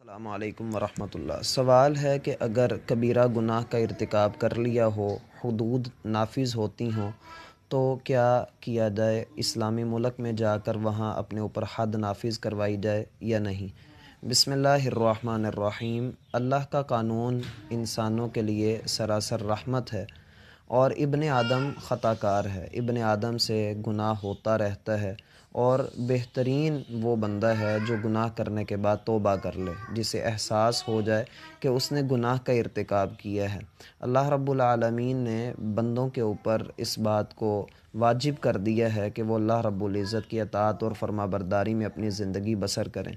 السلام علیکم ورحمۃ اللہ سوال ہے کہ اگر کبیرہ گناہ کا ارتکاب کر لیا ہو حدود نافذ ہوتی ہوں تو کیا کیا جائے اسلامی ملک میں جا کر وہاں اپنے اوپر حد نافذ کروائی جائے یا نہیں بسم اللہ الرحمن الرحیم اللہ کا قانون انسانوں کے لیے سراسر رحمت ہے اور ابن آدم خطا کار ہے ابن آدم سے گناہ ہوتا رہتا ہے اور بہترین وہ بندہ ہے جو گناہ کرنے کے بعد توبہ کر لے جسے احساس ہو جائے کہ اس نے گناہ کا ارتکاب کیا ہے اللہ رب العالمین نے بندوں کے اوپر اس بات کو واجب کر دیا ہے کہ وہ اللہ رب العزت کی اطاعت اور فرما برداری میں اپنی زندگی بسر کریں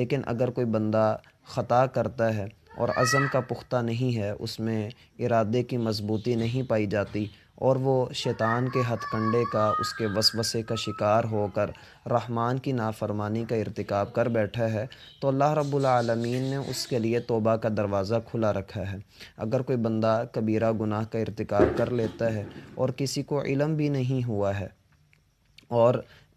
لیکن اگر کوئی بندہ خطا کرتا ہے اور عزم کا پختہ نہیں ہے اس میں ارادے کی مضبوطی نہیں پائی جاتی اور وہ شیطان کے ہتھ کنڈے کا اس کے وسوسے کا شکار ہو کر رحمان کی نافرمانی کا ارتکاب کر بیٹھا ہے تو اللہ رب العالمین نے اس کے لیے توبہ کا دروازہ کھلا رکھا ہے اگر کوئی بندہ کبیرہ گناہ کا ارتکاب کر لیتا ہے اور کسی کو علم بھی نہیں ہوا ہے اور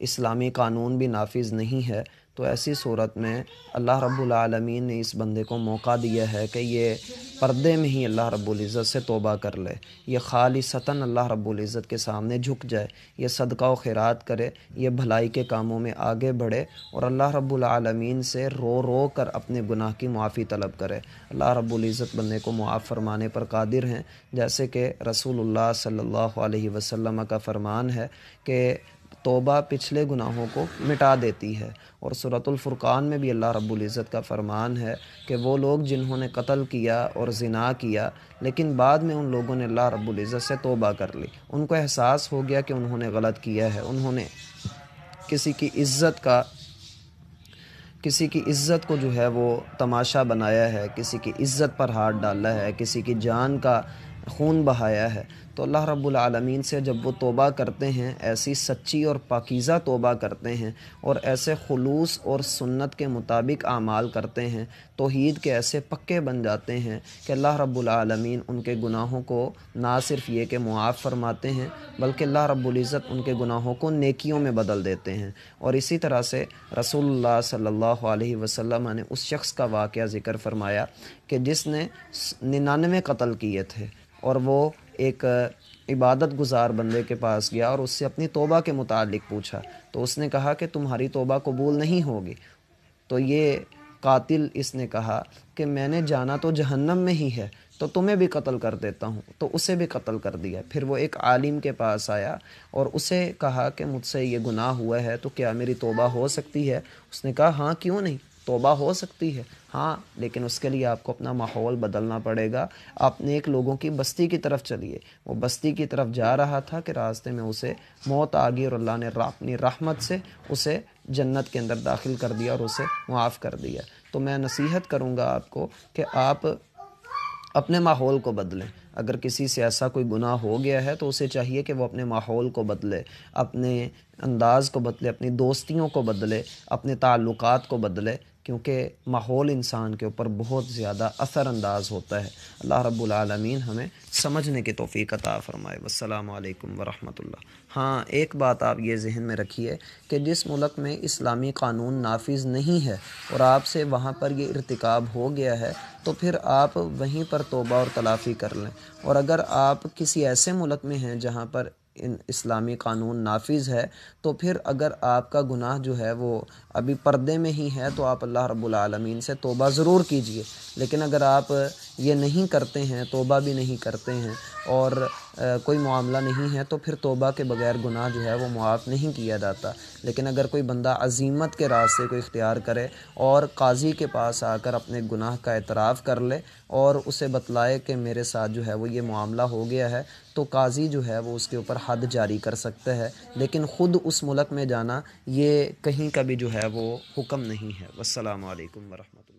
اسلامی قانون بھی نافذ نہیں ہے تو ایسی صورت میں اللہ رب العالمین نے اس بندے کو موقع دیا ہے کہ یہ پردے میں ہی اللہ رب العزت سے توبہ کر لے یہ خالی سطن اللہ رب العزت کے سامنے جھک جائے یہ صدقہ و خیرات کرے یہ بھلائی کے کاموں میں آگے بڑھے اور اللہ رب العالمین سے رو رو کر اپنے گناہ کی معافی طلب کرے اللہ رب العزت بندے کو معاف فرمانے پر قادر ہیں جیسے کہ رسول اللہ صلی اللہ علیہ وسلم کا فرمان ہے کہ توبہ پچھلے گناہوں کو مٹا دیتی ہے اور صورت الفرقان میں بھی اللہ رب العزت کا فرمان ہے کہ وہ لوگ جنہوں نے قتل کیا اور زنا کیا لیکن بعد میں ان لوگوں نے اللہ رب العزت سے توبہ کر لی ان کو احساس ہو گیا کہ انہوں نے غلط کیا ہے انہوں نے کسی کی عزت کا کسی کی عزت کو جو ہے وہ تماشا بنایا ہے کسی کی عزت پر ہاتھ ڈالا ہے کسی کی جان کا خون بہایا ہے تو اللہ رب العالمین سے جب وہ توبہ کرتے ہیں ایسی سچی اور پاکیزہ توبہ کرتے ہیں اور ایسے خلوص اور سنت کے مطابق اعمال کرتے ہیں توحید کے ایسے پکے بن جاتے ہیں کہ اللہ رب العالمین ان کے گناہوں کو نہ صرف یہ کہ معاف فرماتے ہیں بلکہ اللہ رب العزت ان کے گناہوں کو نیکیوں میں بدل دیتے ہیں اور اسی طرح سے رسول اللہ صلی اللہ علیہ وسلم نے اس شخص کا واقعہ ذکر فرمایا کہ جس نے ننانوے قتل کیے تھے اور وہ ایک عبادت گزار بندے کے پاس گیا اور اس سے اپنی توبہ کے متعلق پوچھا تو اس نے کہا کہ تمہاری توبہ قبول نہیں ہوگی تو یہ قاتل اس نے کہا کہ میں نے جانا تو جہنم میں ہی ہے تو تمہیں بھی قتل کر دیتا ہوں تو اسے بھی قتل کر دیا پھر وہ ایک عالم کے پاس آیا اور اسے کہا کہ مجھ سے یہ گناہ ہوا ہے تو کیا میری توبہ ہو سکتی ہے اس نے کہا ہاں کیوں نہیں توبہ ہو سکتی ہے ہاں لیکن اس کے لیے آپ کو اپنا ماحول بدلنا پڑے گا آپ نے ایک لوگوں کی بستی کی طرف چلیے وہ بستی کی طرف جا رہا تھا کہ راستے میں اسے موت آ گئی اور اللہ نے اپنی رحمت سے اسے جنت کے اندر داخل کر دیا اور اسے معاف کر دیا تو میں نصیحت کروں گا آپ کو کہ آپ اپنے ماحول کو بدلیں اگر کسی سے ایسا کوئی گناہ ہو گیا ہے تو اسے چاہیے کہ وہ اپنے ماحول کو بدلے اپنے انداز کو بدلے اپنی دوستیوں کو بدلے اپنے تعلقات کو بدلے کیونکہ ماحول انسان کے اوپر بہت زیادہ اثر انداز ہوتا ہے اللہ رب العالمین ہمیں سمجھنے کی توفیق عطا فرمائے والسلام علیکم ورحمۃ اللہ ہاں ایک بات آپ یہ ذہن میں رکھیے کہ جس ملک میں اسلامی قانون نافذ نہیں ہے اور آپ سے وہاں پر یہ ارتکاب ہو گیا ہے تو پھر آپ وہیں پر توبہ اور تلافی کر لیں اور اگر آپ کسی ایسے ملک میں ہیں جہاں پر اسلامی قانون نافذ ہے تو پھر اگر آپ کا گناہ جو ہے وہ ابھی پردے میں ہی ہے تو آپ اللہ رب العالمین سے توبہ ضرور کیجئے لیکن اگر آپ یہ نہیں کرتے ہیں توبہ بھی نہیں کرتے ہیں اور کوئی معاملہ نہیں ہے تو پھر توبہ کے بغیر گناہ جو ہے وہ معاف نہیں کیا جاتا لیکن اگر کوئی بندہ عظیمت کے راستے کو اختیار کرے اور قاضی کے پاس آ کر اپنے گناہ کا اعتراف کر لے اور اسے بتلائے کہ میرے ساتھ جو ہے وہ یہ معاملہ ہو گیا ہے تو قاضی جو ہے وہ اس کے اوپر حد جاری کر سکتا ہے لیکن خود اس ملک میں جانا یہ کہیں کا بھی جو ہے وہ حکم نہیں ہے والسلام علیکم ورحمۃ اللہ